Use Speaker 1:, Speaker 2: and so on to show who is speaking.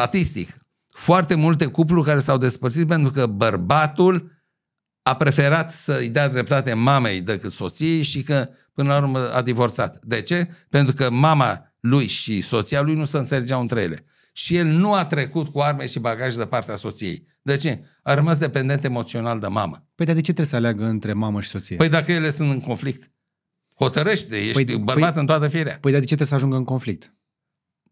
Speaker 1: statistic, foarte multe cupluri care s-au despărțit pentru că bărbatul a preferat să-i dea dreptate mamei decât soției și că până la urmă a divorțat. De ce? Pentru că mama lui și soția lui nu se înțelegeau între ele. Și el nu a trecut cu arme și bagaj de partea soției. De ce? A rămas dependent emoțional de mamă. Păi dar de ce trebuie să aleagă între mamă și soție? Păi dacă ele sunt în conflict. Hotărăște, ești păi, bărbat
Speaker 2: păi, în toată firea. Păi dar de ce trebuie să ajungă în conflict?